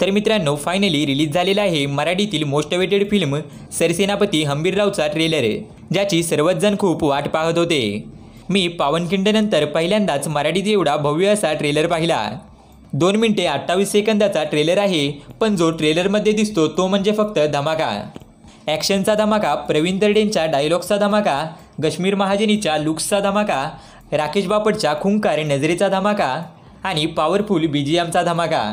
तर मित्रांनो finally release झालेला आहे मराठीतील मोस्ट अवेटेड फिल्म सरसेनापती हंबीररावचा ट्रेलर ज्याची सर्वच जण खूप वाट पाहत होते मी पावनखिंडनंतर पहिल्यांदाच मराठीत एवढा भव्य असा ट्रेलर पाहिला दोन मिनटे अठ्ठावीस सेकंदाचा ट्रेलर आहे पण जो ट्रेलरमध्ये दिसतो तो म्हणजे फक्त धमाका ॲक्शनचा धमाका प्रवीण तरडेंच्या डायलॉगचा धमाका कश्मीर महाजनीच्या लुक्सचा धमाका राकेश बापटच्या खुंकार नजरेचा धमाका आणि पॉवरफुल बीजीएमचा धमाका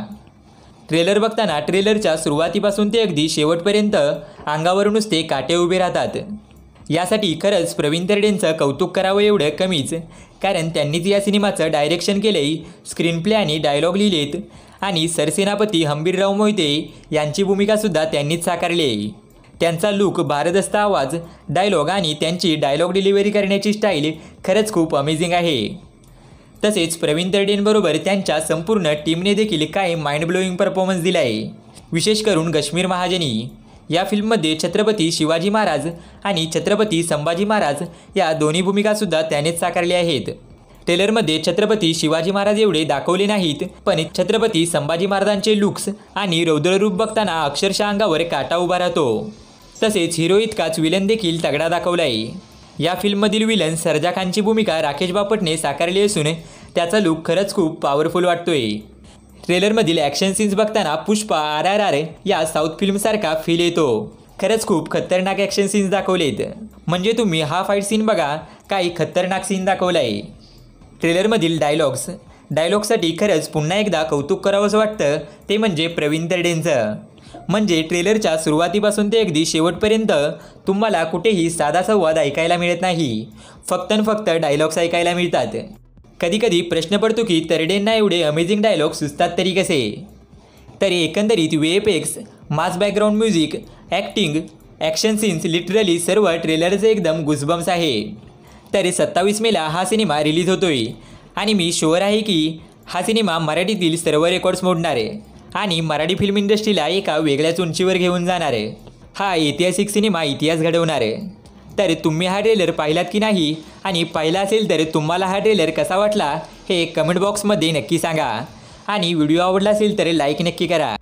ट्रेलर बघताना ट्रेलरच्या सुरुवातीपासून ते अगदी शेवटपर्यंत अंगावर नुसते काटे उभे राहतात यासाठी खरंच प्रवीण तरडेंचं कौतुक करावं एवढं कमीच कारण त्यांनीच या सिनेमाचं डायरेक्शन केलंय स्क्रीनप्ले आणि डायलॉग लिहिलेत आणि सरसेनापती हंबीरराव मोहिते यांची भूमिकासुद्धा त्यांनीच साकारली आहे त्यांचा लूक भारदस्त आवाज डायलॉग आणि त्यांची डायलॉग डिलिव्हरी करण्याची स्टाईल खरंच खूप अमेझिंग आहे तसेच प्रवीण तरडेंबरोबर त्यांच्या संपूर्ण टीमने देखील काय माइंड ब्लोईंग परफॉर्मन्स दिला आहे विशेष करून कश्मीर महाजनी या फिल्ममध्ये छत्रपती शिवाजी महाराज आणि छत्रपती संभाजी महाराज या दोन्ही भूमिकासुद्धा त्यानेच साकारल्या आहेत ट्रेलरमध्ये छत्रपती शिवाजी महाराज एवढे दाखवले नाहीत पण छत्रपती संभाजी महाराजांचे लुक्स आणि रौद्ररूप बघताना अक्षरशः अंगावर काटा उभा राहतो तसेच हिरो इतकाच विलन देखील तगडा दाखवला आहे या फिल्ममधील विलन सरजा खानची भूमिका राकेश बापटने साकारली असून त्याचा लूक खरंच खूप पॉवरफुल वाटतोय ट्रेलरमधील ॲक्शन सीन्स बघताना पुष्पा आर आर आर या साऊथ फिल्मसारखा फील येतो खरंच खूप खतरनाक ॲक्शन सीन्स दाखवलेत म्हणजे तुम्ही हा फाईट सीन बघा काही खतरनाक सीन दाखवला आहे ट्रेलरमधील डायलॉग्स डायलॉगसाठी खरंच पुन्हा एकदा कौतुक करावंसं वाटतं ते म्हणजे प्रवीण तरडेंचं म्हणजे ट्रेलरच्या सुरुवातीपासून ते अगदी शेवटपर्यंत तुम्हाला कुठेही साधा संवाद ऐकायला मिळत नाही फक्त आणि फक्त डायलॉग्स ऐकायला मिळतात कधीकधी प्रश्न पडतो की तरडेंना एवढे अमेझिंग डायलॉग सुचतात तरी कसे तरी एकंदरीत VFX mass background music acting action scenes literally सर्व ट्रेलरचे एकदम गुजबम्स आहे तरी सत्तावीस मेला हा सिनेमा रिलीज होतोय आणि मी शुअर आहे की हा सिनेमा मराठीतील सर्व रेकॉर्ड्स मोडणार आहे आणि मराठी फिल्म इंडस्ट्रीला एका वेगळ्याच उंचीवर घेऊन जाणार आहे हा ऐतिहासिक सिनेमा इतिहास घडवणार आहे तर तुम्ही हा ट्रेलर पाहिलात की नाही आणि पाहिला असेल तर तुम्हाला हा ट्रेलर कसा वाटला हे कमेंट बॉक्समध्ये नक्की सांगा आणि व्हिडिओ आवडला असेल तर लाईक नक्की करा